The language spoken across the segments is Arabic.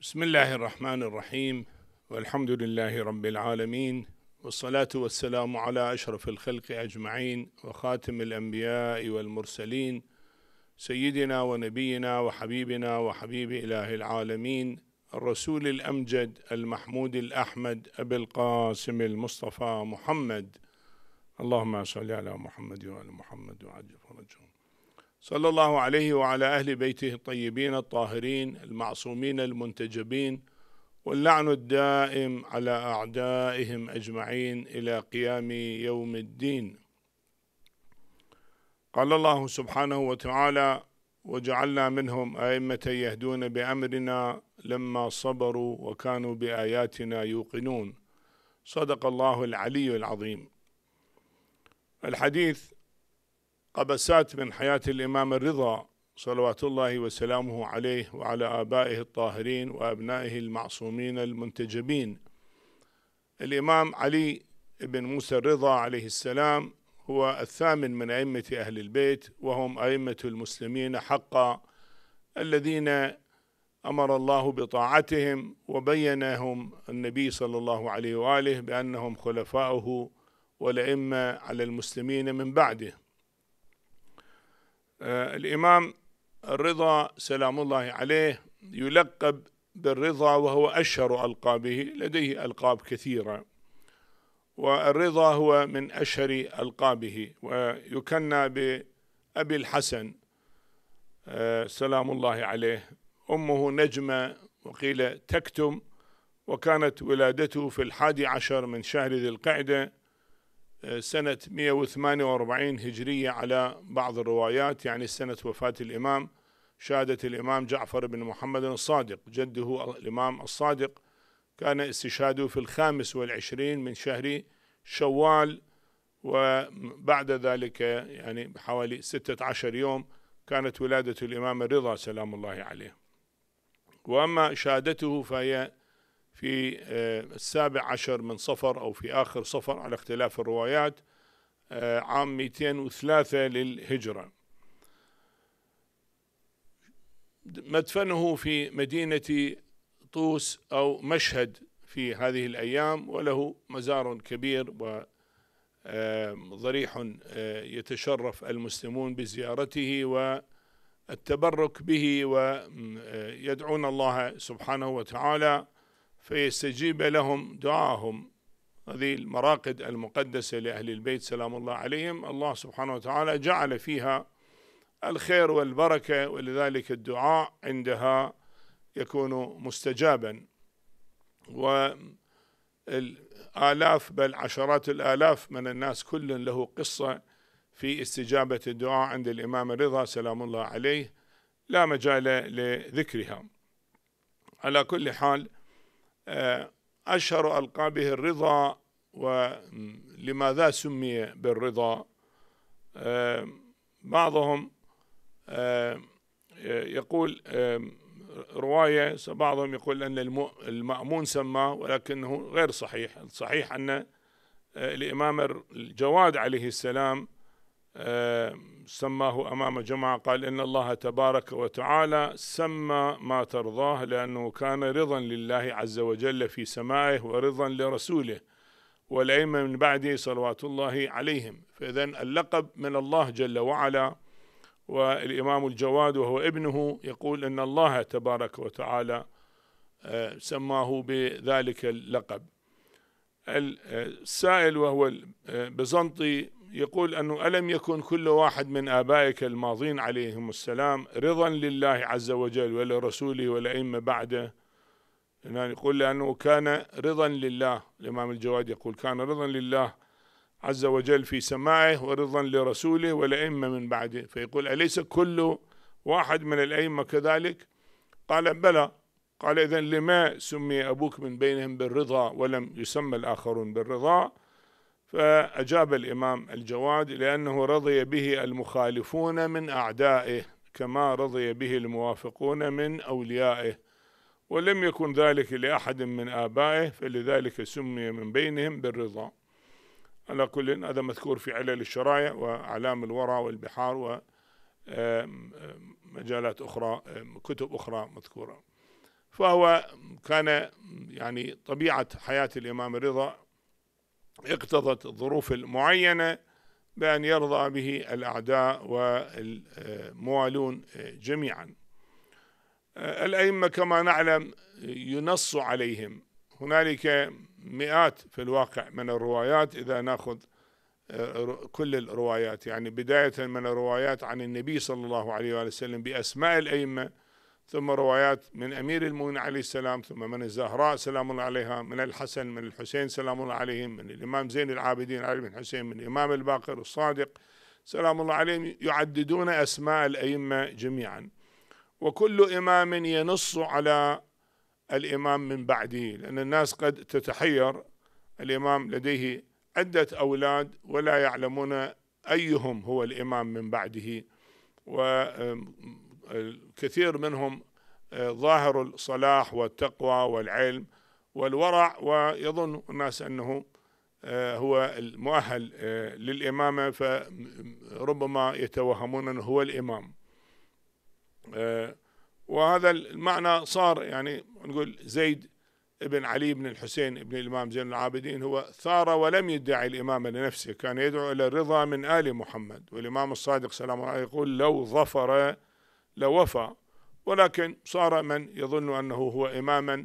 بسم الله الرحمن الرحيم والحمد لله رب العالمين والصلاة والسلام على أشرف الخلق أجمعين وخاتم الأنبياء والمرسلين سيدنا ونبينا وحبيبنا وحبيب إله العالمين الرسول الأمجد المحمود الأحمد أبي القاسم المصطفى محمد اللهم صل على محمد وعلى محمد وعجل فرجهم صلى الله عليه وعلى أهل بيته الطيبين الطاهرين المعصومين المنتجبين واللعن الدائم على أعدائهم أجمعين إلى قيام يوم الدين قال الله سبحانه وتعالى وجعلنا منهم أئمة يهدون بأمرنا لما صبروا وكانوا بآياتنا يوقنون صدق الله العلي العظيم الحديث قبسات من حياة الإمام الرضا صلوات الله وسلامه عليه وعلى آبائه الطاهرين وأبنائه المعصومين المنتجبين الإمام علي بن موسى الرضا عليه السلام هو الثامن من أئمة أهل البيت وهم أئمة المسلمين حقا الذين أمر الله بطاعتهم وبينهم النبي صلى الله عليه وآله بأنهم خلفاؤه والأئمة على المسلمين من بعده آه، الإمام الرضا سلام الله عليه يلقب بالرضا وهو أشهر ألقابه لديه ألقاب كثيرة والرضا هو من أشهر ألقابه ويكنى بأبي الحسن آه، سلام الله عليه أمه نجمة وقيل تكتم وكانت ولادته في الحادي عشر من شهر ذي القعده سنة 148 هجرية على بعض الروايات يعني سنة وفاة الإمام شهادة الإمام جعفر بن محمد الصادق جده الإمام الصادق كان استشهاده في الخامس والعشرين من شهر شوال وبعد ذلك يعني بحوالي ستة عشر يوم كانت ولادة الإمام الرضا سلام الله عليه وأما شهادته فهي في آه، السابع عشر من صفر أو في آخر صفر على اختلاف الروايات آه، عام 203 للهجرة مدفنه في مدينة طوس أو مشهد في هذه الأيام وله مزار كبير وضريح آه، يتشرف المسلمون بزيارته والتبرك به ويدعون الله سبحانه وتعالى فيستجيب لهم دعاهم هذه المراقد المقدسة لأهل البيت سلام الله عليهم الله سبحانه وتعالى جعل فيها الخير والبركة ولذلك الدعاء عندها يكون مستجابا والآلاف بل عشرات الآلاف من الناس كل له قصة في استجابة الدعاء عند الإمام الرضا سلام الله عليه لا مجال لذكرها على كل حال أشهر ألقابه الرضا ولماذا سمي بالرضا آه، بعضهم آه، يقول آه، رواية بعضهم يقول أن المأمون سماه ولكنه غير صحيح الصحيح أن الإمام الجواد عليه السلام سماه امام جماعه قال ان الله تبارك وتعالى سمى ما ترضاه لانه كان رضا لله عز وجل في سمائه ورضا لرسوله والائمه من بعده صلوات الله عليهم فاذا اللقب من الله جل وعلا والامام الجواد وهو ابنه يقول ان الله تبارك وتعالى آه، سماه بذلك اللقب آه، السائل وهو البزنطي آه، يقول أنه ألم يكن كل واحد من آبائك الماضين عليهم السلام رضا لله عز وجل ولرسوله والأئمة بعده يعني يقول لأنه كان رضا لله الإمام الجواد يقول كان رضا لله عز وجل في سماعه ورضا لرسوله والأئمة من بعده فيقول أليس كل واحد من الأئمة كذلك قال بلى قال إذن لما سمي أبوك من بينهم بالرضا ولم يسمى الآخرون بالرضا فأجاب الإمام الجواد لأنه رضي به المخالفون من أعدائه كما رضي به الموافقون من أوليائه ولم يكن ذلك لأحد من آبائه فلذلك سمي من بينهم بالرضا على كل هذا مذكور في علل الشرايع وأعلام الورى والبحار و مجالات أخرى كتب أخرى مذكورة فهو كان يعني طبيعة حياة الإمام الرضا اقتضت الظروف المعينة بأن يرضى به الأعداء والموالون جميعا الأئمة كما نعلم ينص عليهم هنالك مئات في الواقع من الروايات إذا نأخذ كل الروايات يعني بداية من الروايات عن النبي صلى الله عليه وآله وسلم بأسماء الأئمة ثم روايات من أمير المؤمنين عليه السلام ثم من الزهراء سلام الله عليها من الحسن من الحسين سلام الله عليهم من الإمام زين العابدين علي بن حسين من الإمام الباقر الصادق سلام الله عليهم يعددون أسماء الأئمة جميعا وكل إمام ينص على الإمام من بعده لأن الناس قد تتحير الإمام لديه عدة أولاد ولا يعلمون أيهم هو الإمام من بعده و كثير منهم آه، ظاهر الصلاح والتقوى والعلم والورع ويظن الناس أنه آه، هو المؤهل آه، للإمامة فربما يتوهمون أنه هو الإمام وهذا المعنى صار يعني نقول زيد ابن علي بن الحسين ابن الإمام زين العابدين هو ثار ولم يدعي الإمامة لنفسه كان يدعو إلى الرضا من آل محمد والإمام الصادق سلام الله يقول لو ظفر لوفى ولكن صار من يظن أنه هو إماما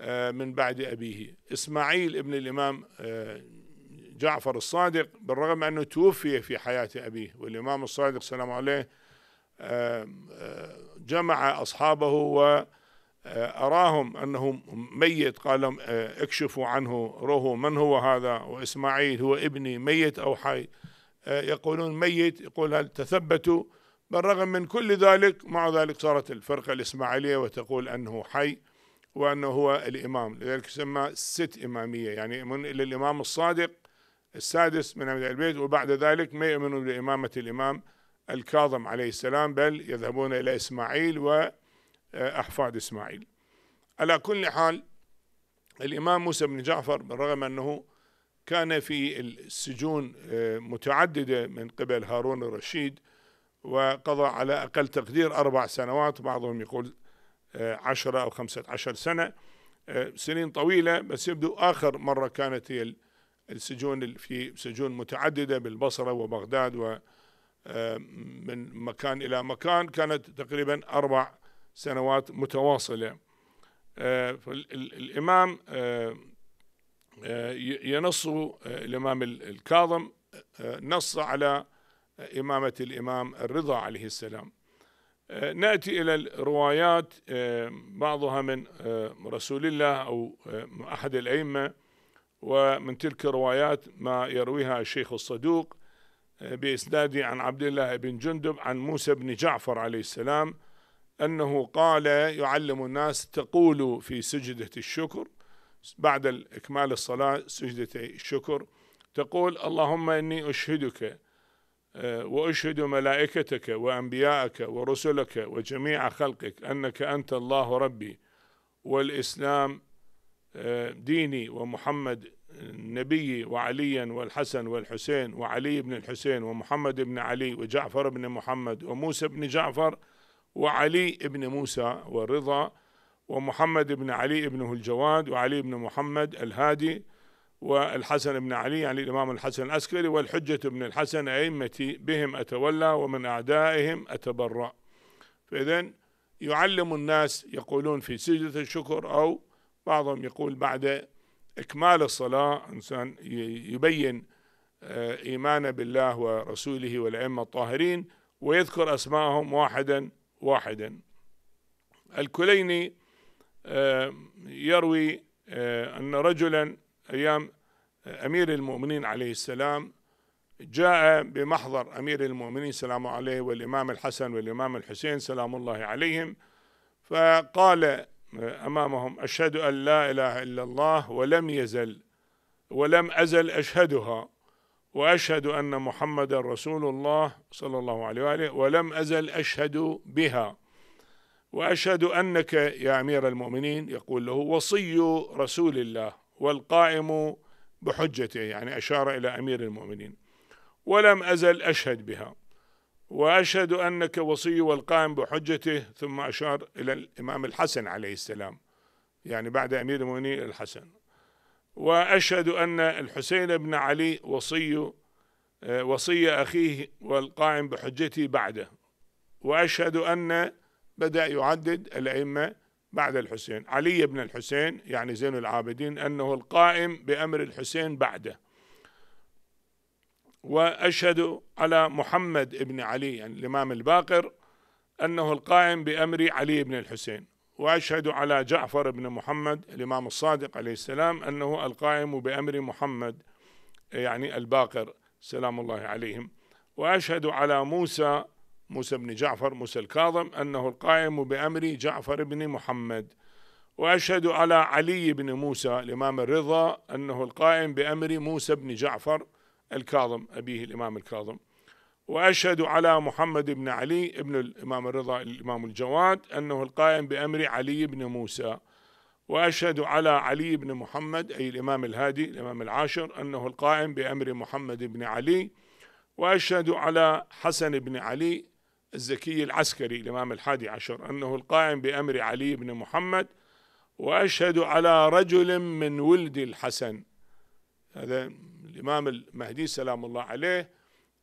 آه، من بعد أبيه إسماعيل ابن الإمام آه، جعفر الصادق بالرغم أنه توفي في حياة أبيه والإمام الصادق سلام عليه آه، جمع أصحابه وأراهم أنه ميت قال لهم اكشفوا عنه روه من هو هذا وإسماعيل هو ابني ميت أو حي يقولون ميت يقول هل تثبتوا بالرغم من كل ذلك مع ذلك صارت الفرقة الإسماعيلية وتقول أنه حي وأنه هو الإمام لذلك يسمى ست إمامية يعني إلى الإمام الصادق السادس من أمد البيت وبعد ذلك ما يؤمنون بإمامة الإمام الكاظم عليه السلام بل يذهبون إلى إسماعيل وأحفاد إسماعيل على كل حال الإمام موسى بن جعفر بالرغم أنه كان في السجون آه، متعددة من قبل هارون الرشيد وقضى على أقل تقدير أربع سنوات بعضهم يقول آه، عشرة أو خمسة عشر سنة آه، سنين طويلة بس يبدو آخر مرة كانت هي السجون في سجون متعددة بالبصرة وبغداد ومن آه، مكان إلى مكان كانت تقريبا أربع سنوات متواصلة الإمام ينص الإمام الكاظم نص على إمامة الإمام الرضا عليه السلام آه، نأتي إلى الروايات آه، بعضها من آه، رسول الله أو أحد الأئمة ومن تلك الروايات ما يرويها الشيخ الصدوق بإسنادي عن عبد الله بن جندب عن موسى بن جعفر عليه السلام أنه قال يعلم الناس تقول في سجدة الشكر بعد إكمال الصلاة سجدة الشكر تقول اللهم إني أشهدك آه، واشهد ملائكتك وانبياءك ورسلك وجميع خلقك انك انت الله ربي والاسلام آه، ديني ومحمد نبيي وعليا والحسن والحسين وعلي بن الحسين ومحمد بن علي وجعفر بن محمد وموسى بن جعفر وعلي بن موسى والرضا ومحمد بن علي ابنه الجواد وعلي بن محمد الهادي والحسن بن علي يعني الإمام الحسن العسكري والحجة بن الحسن أئمتي بهم أتولى ومن أعدائهم أتبرأ فإذا يعلم الناس يقولون في سجدة الشكر أو بعضهم يقول بعد إكمال الصلاة إنسان يبين آه، إيمانه بالله ورسوله والأئمة الطاهرين ويذكر أسماءهم واحدا واحدا الكليني آه، يروي آه، أن رجلا أيام أمير المؤمنين عليه السلام جاء بمحضر أمير المؤمنين سلام عليه والإمام الحسن والإمام الحسين سلام الله عليهم فقال أمامهم أشهد أن لا إله إلا الله ولم يزل ولم أزل أشهدها وأشهد أن محمد رسول الله صلى الله عليه وآله ولم أزل أشهد بها وأشهد أنك يا أمير المؤمنين يقول له وصي رسول الله والقائم بحجته يعني أشار إلى أمير المؤمنين ولم أزل أشهد بها وأشهد أنك وصي والقائم بحجته ثم أشار إلى الإمام الحسن عليه السلام يعني بعد أمير المؤمنين الحسن وأشهد أن الحسين بن علي وصي وصي أخيه والقائم بحجته بعده وأشهد أن بدأ يعدد الأئمة بعد الحسين علي بن الحسين يعني زين العابدين أنه القائم بأمر الحسين بعده وأشهد على محمد بن علي يعني الإمام الباقر أنه القائم بأمر علي بن الحسين وأشهد على جعفر بن محمد الإمام الصادق عليه السلام أنه القائم بأمر محمد يعني الباقر سلام الله عليهم وأشهد على موسى موسى بن جعفر موسى الكاظم أنه القائم بأمر جعفر بن محمد وأشهد على علي بن موسى الإمام الرضا أنه القائم بأمر موسى بن جعفر الكاظم أبيه الإمام الكاظم وأشهد على محمد بن علي ابن الإمام الرضا الإمام الجواد أنه القائم بأمر علي بن موسى وأشهد على علي بن محمد أي الإمام الهادي الإمام العاشر أنه القائم بأمر محمد بن علي وأشهد على حسن بن علي الزكي العسكري الإمام الحادي عشر أنه القائم بأمر علي بن محمد وأشهد على رجل من ولد الحسن هذا الإمام المهدي سلام الله عليه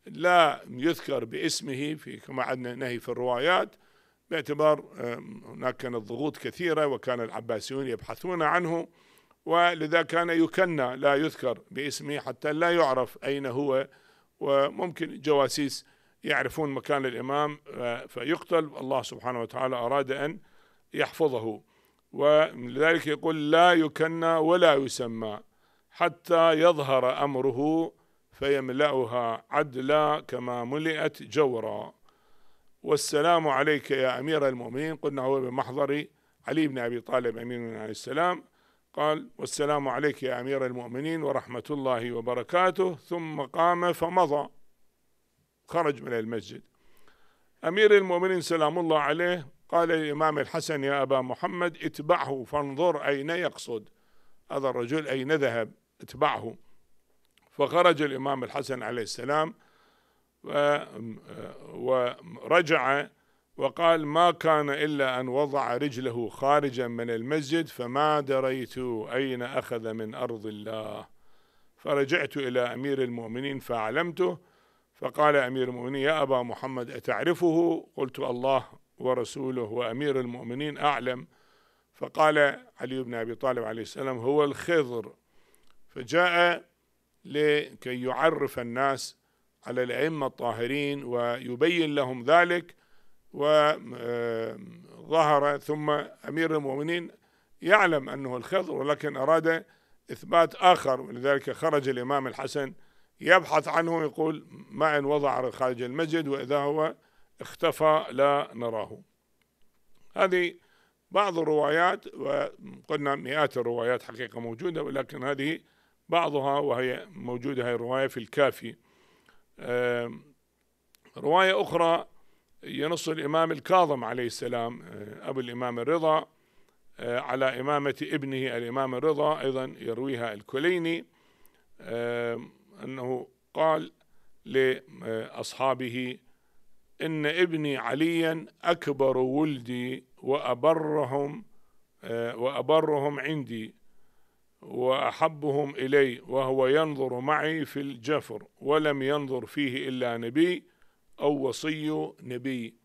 لا يذكر باسمه في كما عدنا نهي في الروايات باعتبار هناك كانت ضغوط كثيرة وكان العباسيون يبحثون عنه ولذا كان يكنى لا يذكر باسمه حتى لا يعرف أين هو وممكن جواسيس يعرفون مكان الإمام آه، فيقتل الله سبحانه وتعالى أراد أن يحفظه ولذلك يقول لا يكنى ولا يسمى حتى يظهر أمره فيملأها عدلا كما ملئت جورا والسلام عليك يا أمير المؤمنين قلنا هو بمحضر علي بن أبي طالب أمير عليه السلام قال والسلام عليك يا أمير المؤمنين ورحمة الله وبركاته ثم قام فمضى خرج من المسجد أمير المؤمنين سلام الله عليه قال للإمام الحسن يا أبا محمد اتبعه فانظر أين يقصد هذا الرجل أين ذهب اتبعه فخرج الإمام الحسن عليه السلام ورجع وقال ما كان إلا أن وضع رجله خارجا من المسجد فما دريت أين أخذ من أرض الله فرجعت إلى أمير المؤمنين فأعلمته فقال أمير المؤمنين يا أبا محمد أتعرفه قلت الله ورسوله وأمير المؤمنين أعلم فقال علي بن أبي طالب عليه السلام هو الخضر فجاء لكي يعرف الناس على الأئمة الطاهرين ويبين لهم ذلك وظهر آه، ثم أمير المؤمنين يعلم أنه الخضر ولكن أراد إثبات آخر ولذلك خرج الإمام الحسن يبحث عنه يقول ما إن وضع خارج المسجد وإذا هو اختفى لا نراه هذه بعض الروايات وقلنا مئات الروايات حقيقة موجودة ولكن هذه بعضها وهي موجودة هي الرواية في الكافي رواية أخرى ينص الإمام الكاظم عليه السلام آه، أبو الإمام الرضا آه، على إمامة ابنه الإمام الرضا أيضا يرويها الكليني أنه قال لأصحابه إن ابني عليا أكبر ولدي وأبرهم وأبرهم عندي وأحبهم إلي وهو ينظر معي في الجفر ولم ينظر فيه إلا نبي أو وصي نبي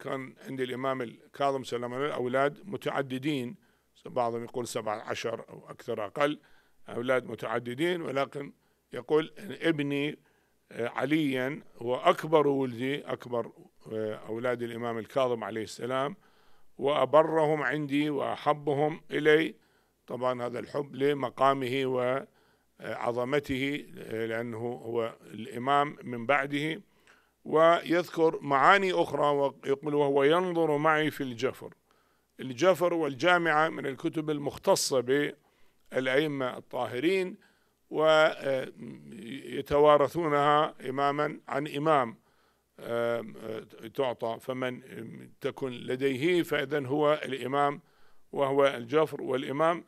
كان عند الإمام الكاظم سلام عليه الأولاد متعددين بعضهم يقول سبعة عشر أو أكثر أقل أولاد متعددين ولكن يقول ابني آه، عليا هو أكبر ولدي أكبر آه، أولاد الإمام الكاظم عليه السلام وأبرهم عندي وأحبهم إلي طبعا هذا الحب لمقامه وعظمته آه، لأنه هو الإمام من بعده ويذكر معاني أخرى ويقول وهو ينظر معي في الجفر الجفر والجامعة من الكتب المختصة بالأئمة الطاهرين ويتوارثونها إماما عن إمام تعطى فمن تكن لديه فإذا هو الإمام وهو الجفر والإمام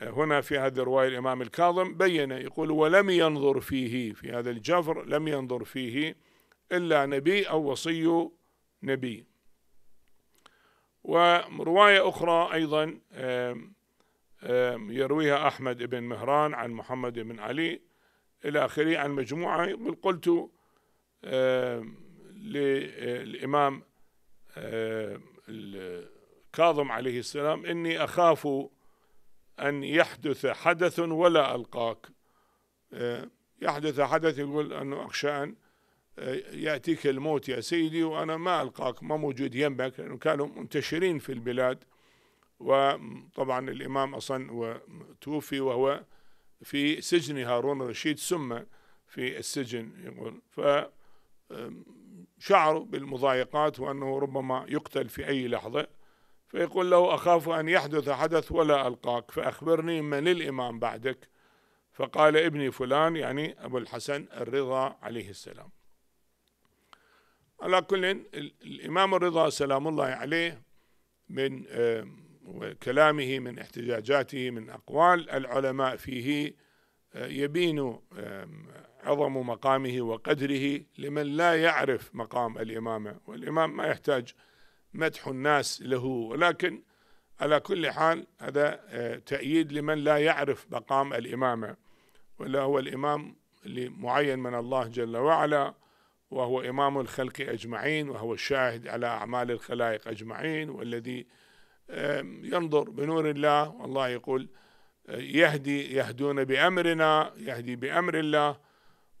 هنا في هذه الرواية الإمام الكاظم بين يقول ولم ينظر فيه في هذا الجفر لم ينظر فيه إلا نبي أو وصي نبي ورواية أخرى أيضا يرويها أحمد بن مهران عن محمد بن علي إلى آخره عن مجموعة قلت للإمام الكاظم عليه السلام إني أخاف أن يحدث حدث ولا ألقاك يحدث حدث يقول أنه أخشى أن يأتيك الموت يا سيدي وأنا ما ألقاك ما موجود يمك لأنه كانوا منتشرين في البلاد وطبعا الإمام أصلا توفي وهو في سجن هارون الرشيد ثم في السجن يقول ف شعر بالمضايقات وأنه ربما يقتل في أي لحظة فيقول له أخاف أن يحدث حدث ولا ألقاك فأخبرني من الإمام بعدك فقال ابني فلان يعني أبو الحسن الرضا عليه السلام على كل الإمام الرضا سلام الله عليه من وكلامه من احتجاجاته من أقوال العلماء فيه آه، يبين عظم مقامه وقدره لمن لا يعرف مقام الإمامة والإمام ما يحتاج مدح الناس له ولكن على كل حال هذا آه، تأييد لمن لا يعرف مقام الإمامة ولا هو الإمام معين من الله جل وعلا وهو إمام الخلق أجمعين وهو الشاهد على أعمال الخلائق أجمعين والذي ينظر بنور الله والله يقول آه، يهدي يهدون بأمرنا يهدي بأمر الله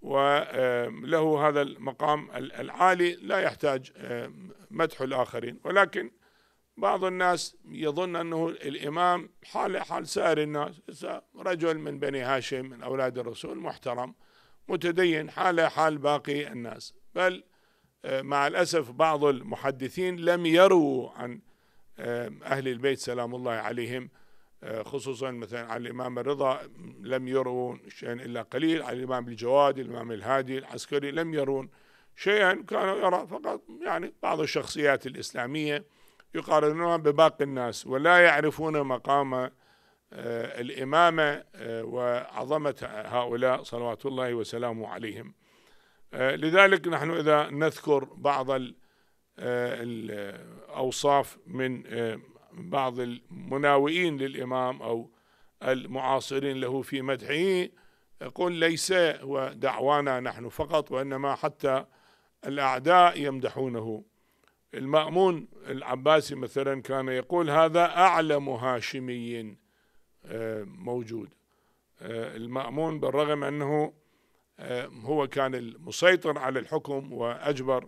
وله هذا المقام العالي لا يحتاج مدح الآخرين ولكن بعض الناس يظن أنه الإمام حاله حال سائر الناس رجل من بني هاشم من أولاد الرسول محترم متدين حاله حال باقي الناس بل آه، مع الأسف بعض المحدثين لم يروا عن أهل البيت سلام الله عليهم خصوصا مثلا على الإمام الرضا لم يرون شيئا إلا قليل على الإمام الجواد الإمام الهادي العسكري لم يرون شيئا كانوا يرى فقط يعني بعض الشخصيات الإسلامية يقارنونها بباقي الناس ولا يعرفون مقام الإمامة وعظمة هؤلاء صلوات الله وسلامه عليهم لذلك نحن إذا نذكر بعض آه، الأوصاف من آه، بعض المناوئين للإمام أو المعاصرين له في مدحه يقول ليس هو دعوانا نحن فقط وإنما حتى الأعداء يمدحونه المأمون العباسي مثلا كان يقول هذا أعلم هاشمي آه، موجود المأمون بالرغم أنه هو كان المسيطر على الحكم وأجبر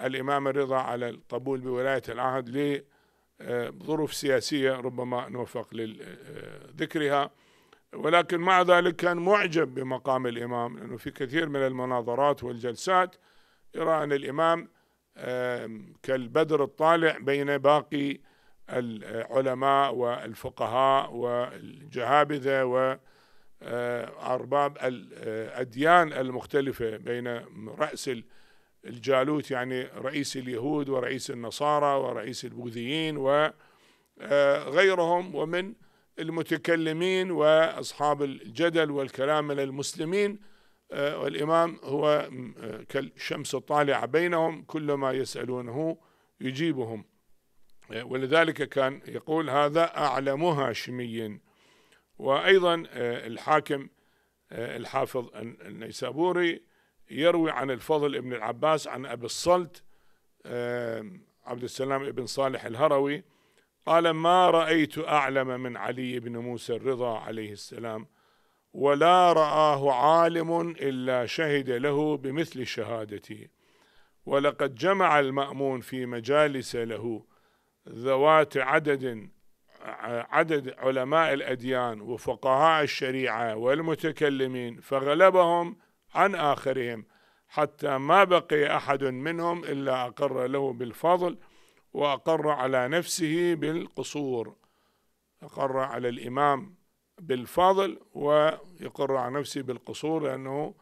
الإمام الرضا على القبول بولاية العهد لظروف آه، سياسية ربما نوفق لذكرها ولكن مع ذلك كان معجب بمقام الإمام لأنه في كثير من المناظرات والجلسات يرى أن الإمام كالبدر الطالع بين باقي العلماء والفقهاء والجهابذة وأرباب آه، الأديان المختلفة بين رأس الجالوت يعني رئيس اليهود ورئيس النصارى ورئيس البوذيين وغيرهم آه، ومن المتكلمين وأصحاب الجدل والكلام من المسلمين آه، والإمام هو آه، كالشمس الطالعة بينهم كل ما يسألونه يجيبهم ولذلك كان يقول هذا أعلم هاشمي وأيضا الحاكم الحافظ النيسابوري يروي عن الفضل ابن العباس عن أبي الصلت عبد السلام ابن صالح الهروي قال ما رأيت أعلم من علي بن موسى الرضا عليه السلام ولا رآه عالم إلا شهد له بمثل شهادته ولقد جمع المأمون في مجالس له ذوات عدد عدد علماء الأديان وفقهاء الشريعة والمتكلمين فغلبهم عن آخرهم حتى ما بقي أحد منهم إلا أقر له بالفضل وأقر على نفسه بالقصور أقر على الإمام بالفضل ويقر على نفسه بالقصور لأنه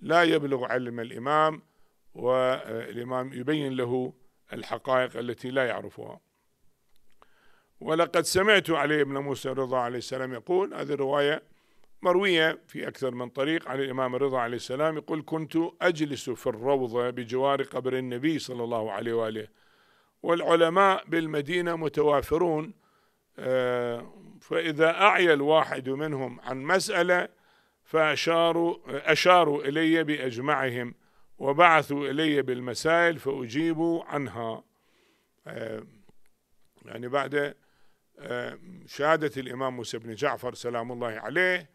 لا يبلغ علم الإمام والإمام يبين له الحقائق التي لا يعرفها ولقد سمعت علي بن موسى رضا عليه السلام يقول هذه الرواية مروية في أكثر من طريق عن الإمام الرضا عليه السلام يقول كنت أجلس في الروضة بجوار قبر النبي صلى الله عليه وآله والعلماء بالمدينة متوافرون آه، فإذا أعيا الواحد منهم عن مسألة فأشاروا أشاروا إلي بأجمعهم وبعثوا إلي بالمسائل فأجيب عنها آه، يعني بعد آه، شهادة الإمام موسى بن جعفر سلام الله عليه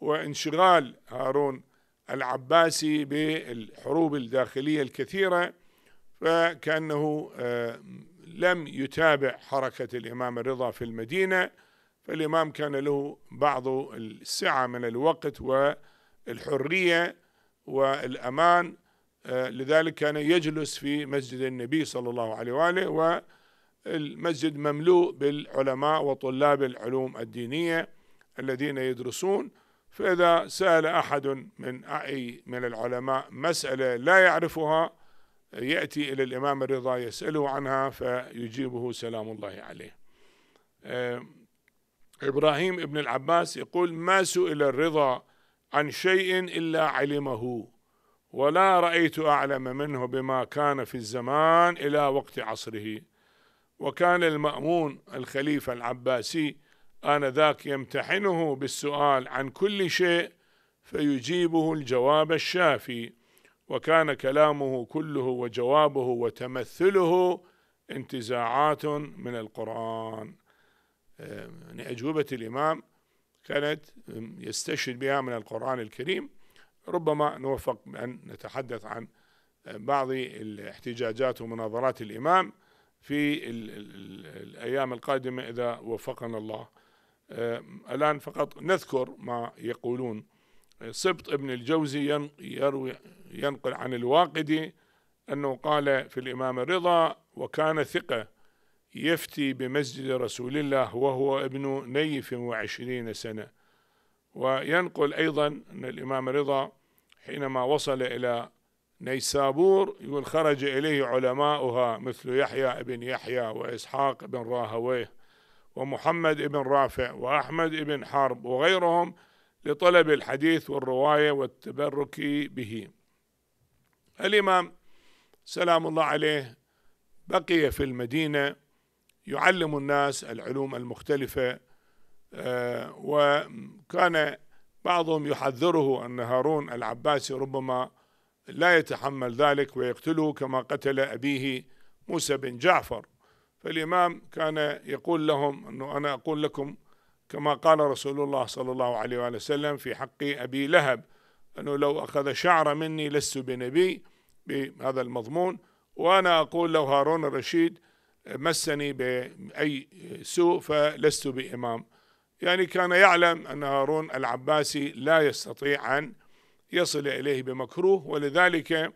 وانشغال هارون العباسي بالحروب الداخلية الكثيرة فكأنه آه، لم يتابع حركة الإمام الرضا في المدينة فالإمام كان له بعض السعة من الوقت والحرية والأمان آه، لذلك كان يجلس في مسجد النبي صلى الله عليه وآله والمسجد مملوء بالعلماء وطلاب العلوم الدينية الذين يدرسون فإذا سأل أحد من أي من العلماء مسألة لا يعرفها يأتي إلى الإمام الرضا يسأله عنها فيجيبه سلام الله عليه إبراهيم ابن العباس يقول ما سئل الرضا عن شيء إلا علمه ولا رأيت أعلم منه بما كان في الزمان إلى وقت عصره وكان المأمون الخليفة العباسي آنذاك يمتحنه بالسؤال عن كل شيء فيجيبه الجواب الشافي وكان كلامه كله وجوابه وتمثله انتزاعات من القرآن يعني أجوبة الإمام كانت يستشهد بها من القرآن الكريم ربما نوفق أن نتحدث عن آه، بعض الاحتجاجات ومناظرات الإمام في الأيام القادمة إذا وفقنا الله آه، الآن فقط نذكر ما يقولون آه، سبط ابن الجوزي يروي ينقل عن الواقدي أنه قال في الإمام الرضا وكان ثقة يفتي بمسجد رسول الله وهو ابن نيف وعشرين سنة وينقل أيضا أن الإمام الرضا حينما وصل إلى نيسابور يقول خرج إليه علماؤها مثل يحيى بن يحيى وإسحاق بن راهويه ومحمد بن رافع وأحمد بن حرب وغيرهم لطلب الحديث والرواية والتبرك به الإمام سلام الله عليه بقي في المدينة يعلم الناس العلوم المختلفة آه، وكان بعضهم يحذره أن هارون العباسي ربما لا يتحمل ذلك ويقتله كما قتل أبيه موسى بن جعفر فالإمام كان يقول لهم أنه أنا أقول لكم كما قال رسول الله صلى الله عليه وآله وسلم في حق أبي لهب أنه لو أخذ شعر مني لست بنبي بهذا المضمون وأنا أقول لو هارون الرشيد مسني بأي سوء فلست بإمام يعني كان يعلم أن هارون العباسي لا يستطيع أن يصل إليه بمكروه ولذلك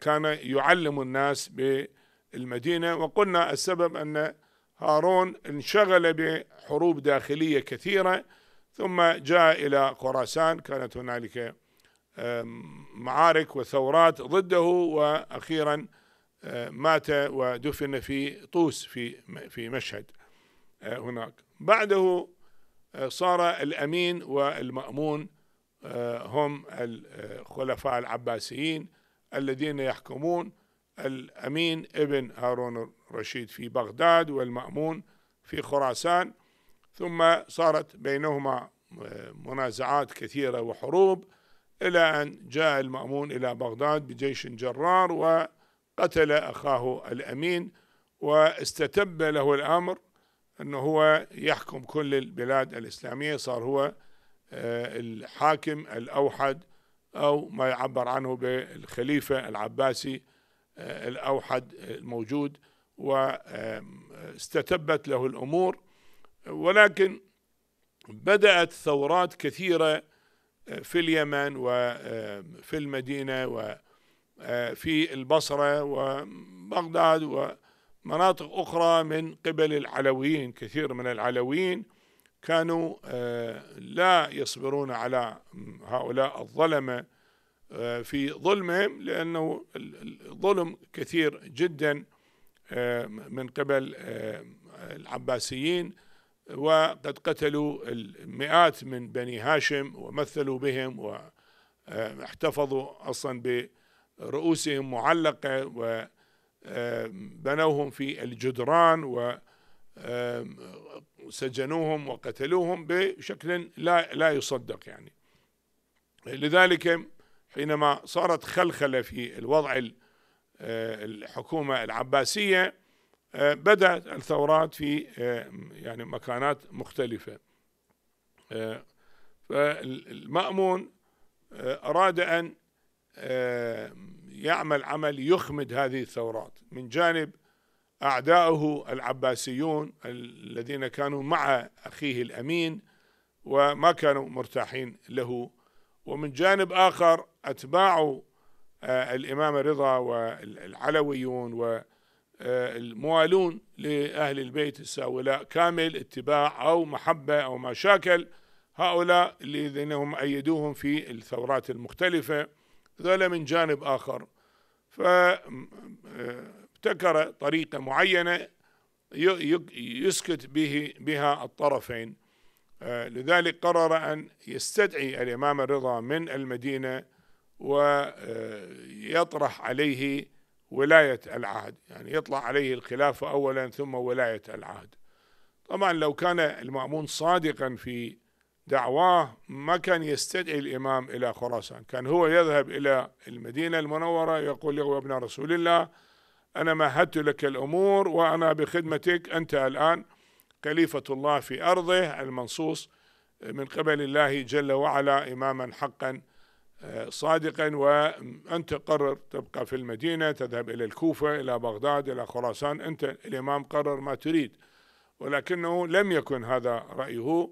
كان يعلم الناس ب المدينة وقلنا السبب أن هارون انشغل بحروب داخلية كثيرة ثم جاء إلى خراسان كانت هنالك معارك وثورات ضده وأخيرا مات ودفن في طوس في في مشهد آه، هناك بعده آه، صار الأمين والمأمون آه، هم الخلفاء العباسيين الذين يحكمون الأمين ابن هارون الرشيد في بغداد والمأمون في خراسان ثم صارت بينهما منازعات كثيرة وحروب إلى أن جاء المأمون إلى بغداد بجيش جرار وقتل أخاه الأمين واستتب له الأمر أنه هو يحكم كل البلاد الإسلامية صار هو آه، الحاكم الأوحد أو ما يعبر عنه بالخليفة العباسي الأوحد الموجود واستتبت له الأمور ولكن بدأت ثورات كثيرة في اليمن وفي المدينة وفي البصرة وبغداد ومناطق أخرى من قبل العلويين كثير من العلويين كانوا لا يصبرون على هؤلاء الظلمه آه، في ظلمهم لأنه الظلم كثير جدا آه، من قبل آه، العباسيين وقد قتلوا المئات من بني هاشم ومثلوا بهم واحتفظوا أصلا برؤوسهم معلقة وبنوهم في الجدران و سجنوهم وقتلوهم بشكل لا لا يصدق يعني لذلك حينما صارت خلخلة في الوضع آه، الحكومة العباسية آه، بدأت الثورات في آه، يعني مكانات مختلفة فالمأمون أراد أن يعمل عمل يخمد هذه الثورات من جانب أعدائه العباسيون الذين كانوا مع أخيه الأمين وما كانوا مرتاحين له ومن جانب آخر أتباع آه، الإمام الرضا والعلويون والموالون لأهل البيت الساولاء كامل اتباع أو محبة أو ما شاكل هؤلاء الذين هم أيدوهم في الثورات المختلفة ذولا من جانب آخر فابتكر طريقة معينة يسكت به بها الطرفين آه، لذلك قرر أن يستدعي الإمام الرضا من المدينة ويطرح عليه ولاية العهد يعني يطلع عليه الخلافة أولا ثم ولاية العهد طبعا لو كان المأمون صادقا في دعواه ما كان يستدعي الإمام إلى خراسان كان هو يذهب إلى المدينة المنورة يقول له ابن رسول الله أنا مهدت لك الأمور وأنا بخدمتك أنت الآن خليفة الله في أرضه المنصوص من قبل الله جل وعلا إماما حقا صادقا وأنت قرر تبقى في المدينة تذهب إلى الكوفة إلى بغداد إلى خراسان أنت الإمام قرر ما تريد ولكنه لم يكن هذا رأيه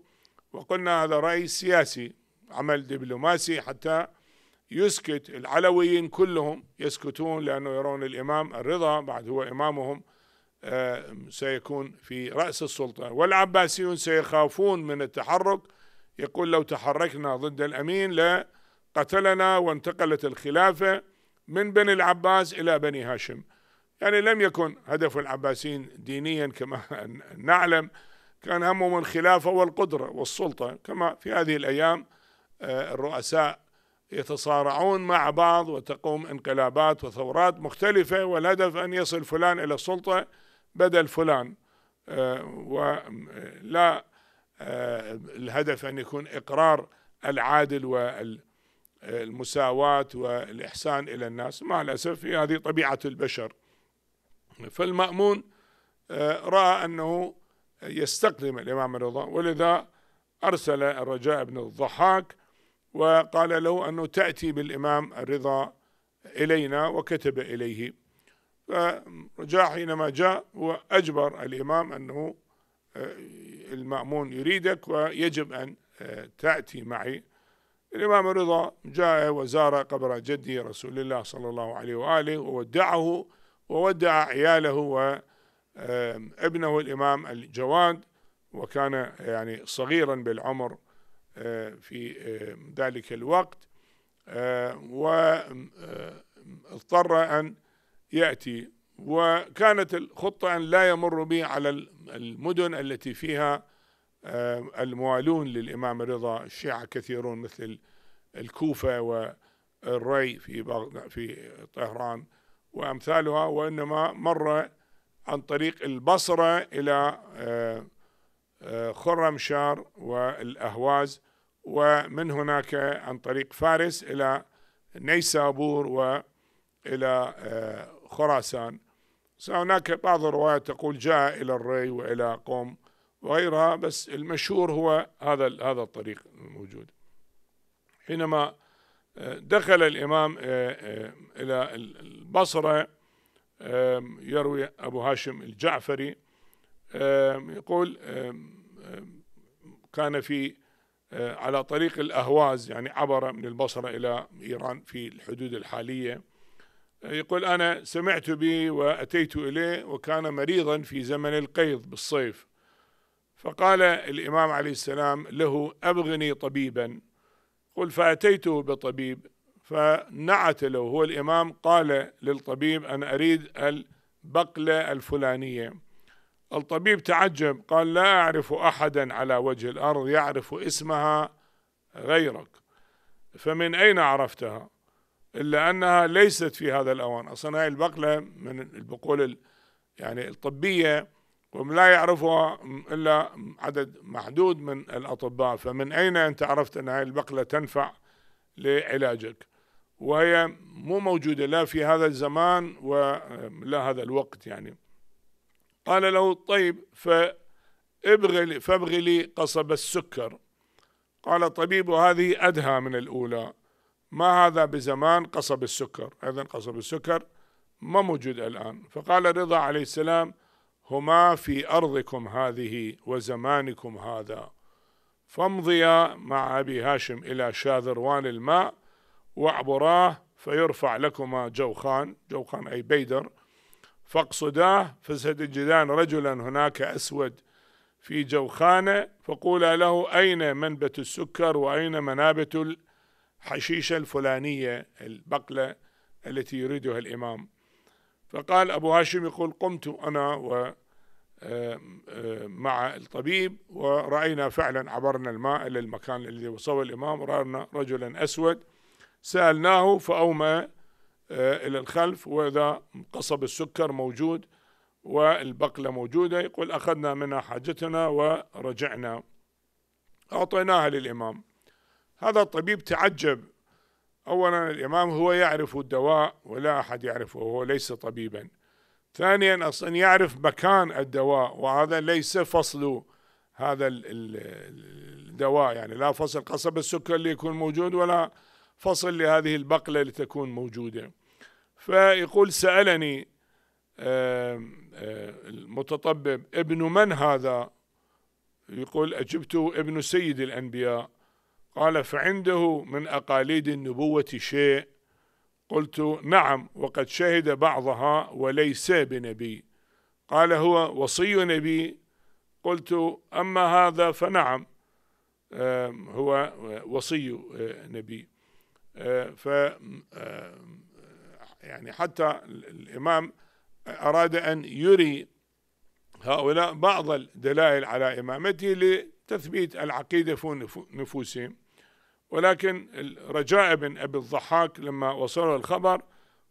وقلنا هذا رأي سياسي عمل دبلوماسي حتى يسكت العلويين كلهم يسكتون لأنه يرون الإمام الرضا بعد هو إمامهم آه، سيكون في رأس السلطة والعباسيون سيخافون من التحرك يقول لو تحركنا ضد الأمين لا قتلنا وانتقلت الخلافة من بني العباس إلى بني هاشم يعني لم يكن هدف العباسيين دينيا كما نعلم كان همهم الخلافة والقدرة والسلطة كما في هذه الأيام آه، الرؤساء يتصارعون مع بعض وتقوم انقلابات وثورات مختلفة والهدف أن يصل فلان إلى السلطة بدل فلان آه، ولا آه، الهدف أن يكون إقرار العادل وال المساواة والإحسان إلى الناس مع الأسف هذه طبيعة البشر فالمأمون آه، رأى أنه يستقدم الإمام الرضا ولذا أرسل الرجاء بن الضحاك وقال له أنه تأتي بالإمام الرضا إلينا وكتب إليه فرجاء حينما جاء وأجبر الإمام أنه آه، المأمون يريدك ويجب أن آه، تأتي معي الإمام رضا جاء وزار قبر جدي رسول الله صلى الله عليه وآله وودعه وودع عياله وابنه الإمام الجواد وكان يعني صغيرا بالعمر آه، في ذلك الوقت آه، واضطر أن يأتي وكانت الخطة أن لا يمر به على المدن التي فيها الموالون للإمام الرضا الشيعة كثيرون مثل الكوفة والري في في طهران وأمثالها وإنما مر عن طريق البصرة إلى خرمشار والأهواز ومن هناك عن طريق فارس إلى نيسابور وإلى خراسان هناك بعض الروايات تقول جاء إلى الري وإلى قوم وغيرها بس المشهور هو هذا هذا الطريق الموجود حينما آه، دخل الإمام آه، آه، إلى البصرة يروي أبو هاشم الجعفري يقول كان في على طريق الأهواز يعني عبر من البصرة إلى إيران في الحدود الحالية يقول أنا سمعت به وأتيت إليه وكان مريضا في زمن القيض بالصيف فقال الإمام عليه السلام له أبغني طبيبا قل فأتيته بطبيب فنعت له هو الإمام قال للطبيب أنا أريد البقلة الفلانية الطبيب تعجب قال لا أعرف أحدا على وجه الأرض يعرف اسمها غيرك فمن أين عرفتها إلا أنها ليست في هذا الأوان أصلا هذه البقلة من البقول يعني الطبية وهم لا يعرفها إلا عدد محدود من الأطباء فمن أين أنت عرفت أن هذه البقلة تنفع لعلاجك وهي مو موجودة لا في هذا الزمان ولا هذا الوقت يعني قال له طيب فابغي فابغي لي قصب السكر قال طبيب هذه أدهى من الأولى ما هذا بزمان قصب السكر أيضا قصب السكر ما موجود الآن فقال رضا عليه السلام هما في أرضكم هذه وزمانكم هذا فامضيا مع أبي هاشم إلى شاذروان الماء واعبراه فيرفع لكما جوخان جوخان أي بيدر فاقصداه فستجدان رجلا هناك أسود في جوخانه فقولا له أين منبت السكر وأين منابت الحشيشة الفلانية البقلة التي يريدها الإمام فقال أبو هاشم يقول قمت أنا و آه، آه، مع الطبيب ورأينا فعلا عبرنا الماء إلى المكان الذي وصل الإمام رأينا رجلا أسود سألناه فأومى آه، إلى الخلف وإذا قصب السكر موجود والبقلة موجودة يقول أخذنا منها حاجتنا ورجعنا أعطيناها للإمام هذا الطبيب تعجب أولا الإمام هو يعرف الدواء ولا أحد يعرفه وهو ليس طبيبا ثانيا أصلا يعرف مكان الدواء وهذا ليس فصل هذا الدواء يعني لا فصل قصب السكر اللي يكون موجود ولا فصل لهذه البقلة اللي تكون موجودة فيقول سألني المتطبب ابن من هذا يقول أجبته ابن سيد الأنبياء قال فعنده من أقاليد النبوة شيء قلت نعم وقد شهد بعضها وليس بنبي قال هو وصي نبي قلت أما هذا فنعم هو وصي آه، نبي آه، ف آه، يعني حتى الإمام أراد أن يري هؤلاء بعض الدلائل على إمامته لتثبيت العقيدة في نفوسهم ولكن رجاء بن أبي الضحاك لما وصله الخبر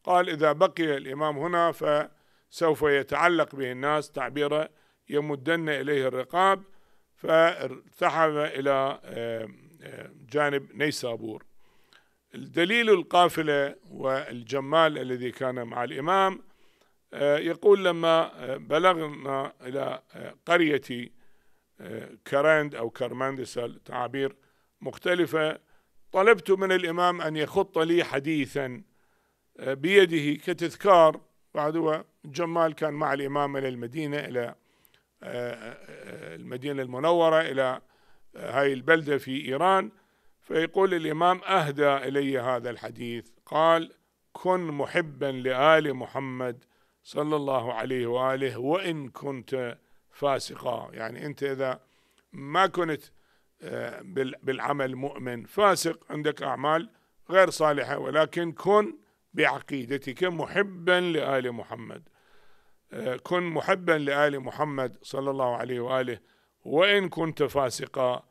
قال إذا بقي الإمام هنا فسوف يتعلق به الناس تعبيره يمدن إليه الرقاب فارتحل إلى آه، آه، جانب نيسابور الدليل القافلة والجمال الذي كان مع الإمام آه، يقول لما بلغنا إلى قرية كراند أو كرماندسال تعابير مختلفة طلبت من الإمام أن يخط لي حديثا آه، بيده كتذكار بعد هو جمال كان مع الإمام إلى المدينة إلى آه، آه، المدينة المنورة إلى هاي البلدة في إيران فيقول الإمام أهدى إلي هذا الحديث قال كن محبا لآل محمد صلى الله عليه وآله وإن كنت فاسقا يعني أنت إذا ما كنت بالعمل مؤمن فاسق عندك أعمال غير صالحة ولكن كن بعقيدتك محبا لآل محمد كن محبا لآل محمد صلى الله عليه وآله وإن كنت فاسقا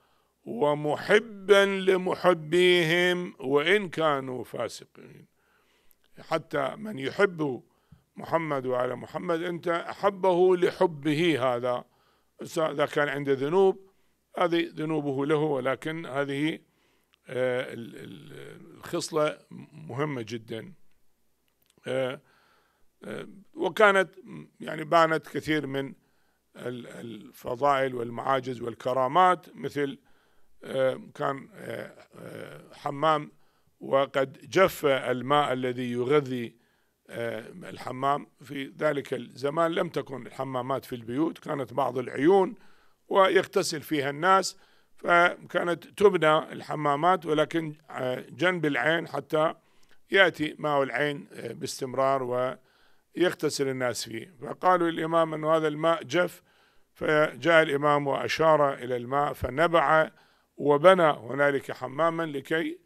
ومحبا لمحبيهم وإن كانوا فاسقين حتى من يحب محمد وآل محمد أنت أحبه لحبه هذا إذا كان عنده ذنوب هذه ذنوبه له ولكن هذه آه، الخصلة مهمة جدا آه، آه، وكانت يعني بانت كثير من الفضائل والمعاجز والكرامات مثل كان حمام وقد جف الماء الذي يغذي الحمام في ذلك الزمان لم تكن الحمامات في البيوت كانت بعض العيون ويغتسل فيها الناس فكانت تبنى الحمامات ولكن آه، جنب العين حتى يأتي ماء العين آه، باستمرار ويغتسل الناس فيه فقالوا للإمام أن هذا الماء جف فجاء الإمام وأشار إلى الماء فنبع وبنى هنالك حماما لكي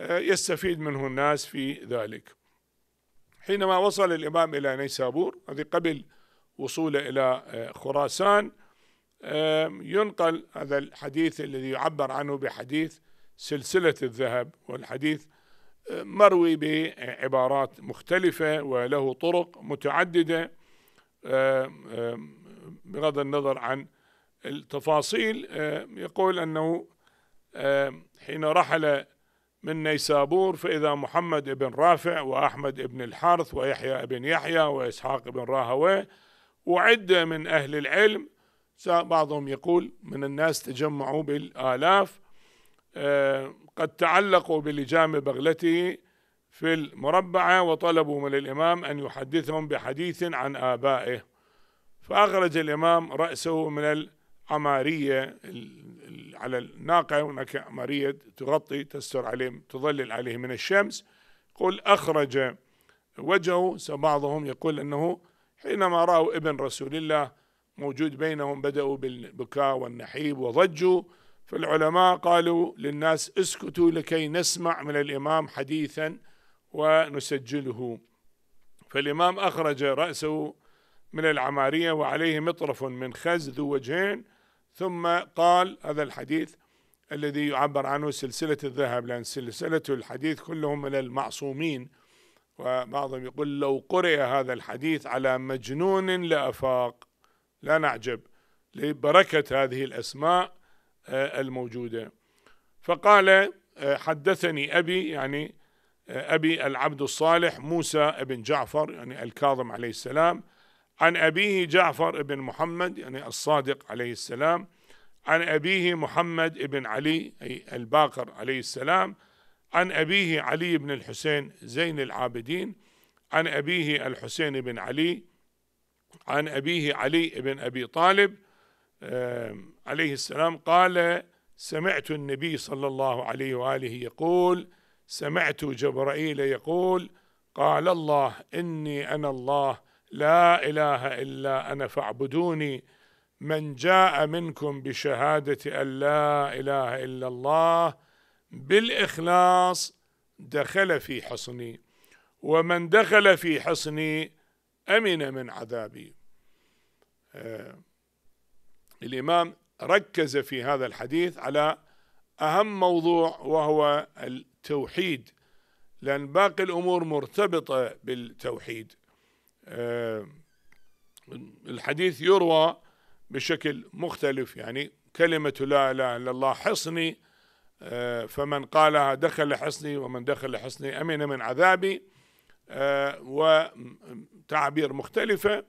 آه، يستفيد منه الناس في ذلك حينما وصل الإمام إلى نيسابور هذه قبل وصوله إلى خراسان ينقل هذا الحديث الذي يعبر عنه بحديث سلسلة الذهب والحديث مروي بعبارات مختلفة وله طرق متعددة بغض النظر عن التفاصيل يقول أنه حين رحل من نيسابور فإذا محمد بن رافع وأحمد بن الحارث ويحيى بن يحيى وإسحاق بن راهويه وعدة من أهل العلم بعضهم يقول من الناس تجمعوا بالآلاف آه، قد تعلقوا بلجام بغلته في المربعة وطلبوا من الإمام أن يحدثهم بحديث عن آبائه فأخرج الإمام رأسه من العمارية على الناقة هناك عمارية تغطي تستر عليه تظلل عليه من الشمس قل أخرج وجهه بعضهم يقول أنه حينما رأوا ابن رسول الله موجود بينهم بدأوا بالبكاء والنحيب وضجوا فالعلماء قالوا للناس اسكتوا لكي نسمع من الإمام حديثا ونسجله فالإمام أخرج رأسه من العمارية وعليه مطرف من خز ذو وجهين ثم قال هذا الحديث الذي يعبر عنه سلسلة الذهب لأن سلسلة الحديث كلهم من المعصومين وبعضهم يقول لو قرئ هذا الحديث على مجنون لأفاق لا نعجب لبركة هذه الأسماء آه، الموجودة فقال آه، حدثني أبي يعني آه، أبي العبد الصالح موسى بن جعفر يعني الكاظم عليه السلام عن أبيه جعفر بن محمد يعني الصادق عليه السلام عن أبيه محمد بن علي أي الباقر عليه السلام عن أبيه علي بن الحسين زين العابدين عن أبيه الحسين بن علي عن أبيه علي بن أبي طالب عليه السلام قال سمعت النبي صلى الله عليه وآله يقول سمعت جبرائيل يقول قال الله إني أنا الله لا إله إلا أنا فاعبدوني من جاء منكم بشهادة أن لا إله إلا الله بالإخلاص دخل في حصني ومن دخل في حصني امن من عذابي آه، الإمام ركز في هذا الحديث على أهم موضوع وهو التوحيد لأن باقي الأمور مرتبطة بالتوحيد آه، الحديث يروى بشكل مختلف يعني كلمة لا إله إلا الله حصني آه، فمن قالها دخل حصني ومن دخل حصني أمن من عذابي وتعبير مختلفة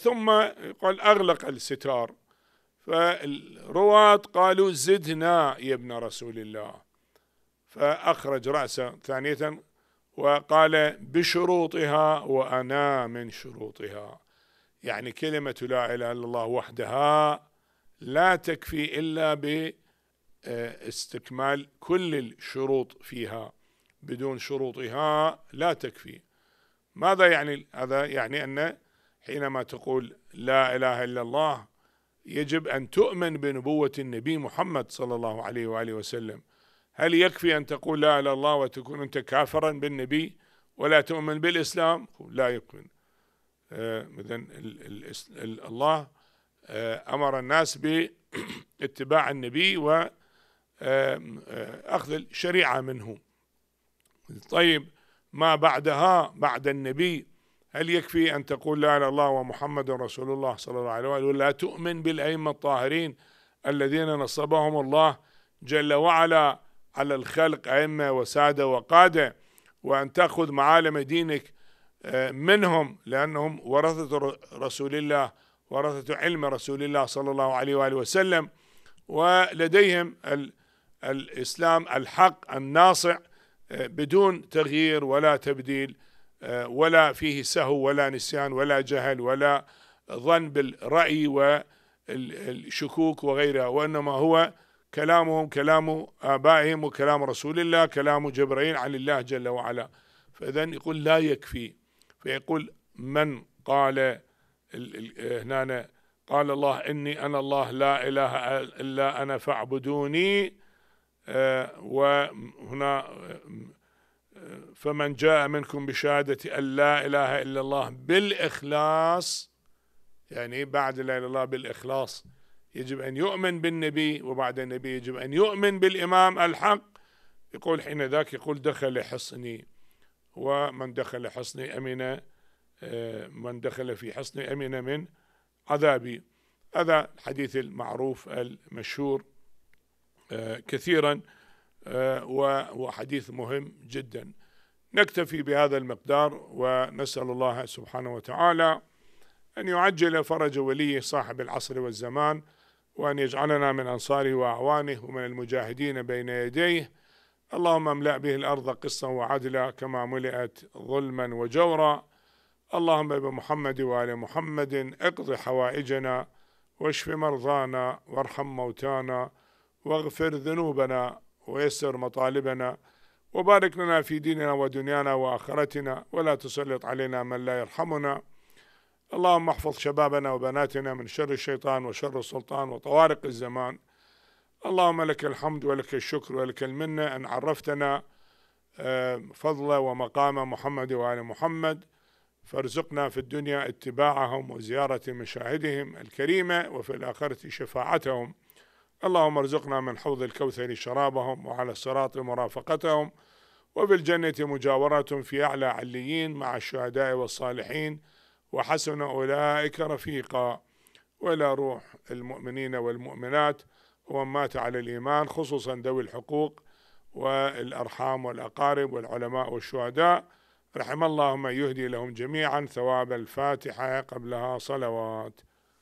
ثم قال أغلق الستار فالرواة قالوا زدنا يا ابن رسول الله فأخرج رأسه ثانية وقال بشروطها وأنا من شروطها يعني كلمة لا إله إلا الله وحدها لا تكفي إلا باستكمال آه، كل الشروط فيها بدون شروطها لا تكفي ماذا يعني هذا يعني أن حينما تقول لا اله الا الله يجب ان تؤمن بنبوه النبي محمد صلى الله عليه واله وسلم هل يكفي ان تقول لا اله الا الله وتكون انت كافرا بالنبي ولا تؤمن بالاسلام؟ لا يؤمن مثلا آه، الله آه، امر الناس باتباع النبي و آه، اخذ الشريعه منه طيب ما بعدها بعد النبي هل يكفي أن تقول لا إله إلا الله ومحمد رسول الله صلى الله عليه وآله ولا تؤمن بالأئمة الطاهرين الذين نصبهم الله جل وعلا على الخلق أئمة وسادة وقادة وأن تأخذ معالم دينك آه، منهم لأنهم ورثة رسول الله ورثة علم رسول الله صلى الله عليه وآله وسلم ولديهم الإسلام الحق الناصع آه، بدون تغيير ولا تبديل آه، ولا فيه سهو ولا نسيان ولا جهل ولا ظن بالرأي والشكوك وغيرها وإنما هو كلامهم كلام آبائهم وكلام رسول الله كلام جبرائيل عن الله جل وعلا فإذا يقول لا يكفي فيقول من قال آه، هنا قال الله إني أنا الله لا إله إلا أنا فاعبدوني آه، وهنا فمن جاء منكم بشهادة أن لا إله إلا الله بالإخلاص يعني بعد لا إله إلا الله بالإخلاص يجب أن يؤمن بالنبي وبعد النبي يجب أن يؤمن بالإمام الحق يقول حين ذاك يقول دخل حصني ومن دخل حصني أمن آه، من دخل في حصني أمن من عذابي هذا الحديث المعروف المشهور آه، كثيرا آه، وهو حديث مهم جدا نكتفي بهذا المقدار ونسأل الله سبحانه وتعالى أن يعجل فرج وليه صاحب العصر والزمان وأن يجعلنا من أنصاره وأعوانه ومن المجاهدين بين يديه اللهم املأ به الأرض قسطا وعدلا كما ملئت ظلما وجورا اللهم بمحمد وآل محمد اقض حوائجنا واشف مرضانا وارحم موتانا واغفر ذنوبنا ويسر مطالبنا وبارك لنا في ديننا ودنيانا واخرتنا ولا تسلط علينا من لا يرحمنا اللهم احفظ شبابنا وبناتنا من شر الشيطان وشر السلطان وطوارق الزمان اللهم لك الحمد ولك الشكر ولك المنه ان عرفتنا آه، فضل ومقام محمد وال محمد فارزقنا في الدنيا اتباعهم وزياره مشاهدهم الكريمه وفي الاخره شفاعتهم اللهم ارزقنا من حوض الكوثر شرابهم وعلى الصراط مرافقتهم وفي الجنة مجاورة في أعلى عليين مع الشهداء والصالحين وحسن أولئك رفيقا ولا روح المؤمنين والمؤمنات ومن مات على الإيمان خصوصا ذوي الحقوق والأرحام والأقارب والعلماء والشهداء رحم الله من يهدي لهم جميعا ثواب الفاتحة قبلها صلوات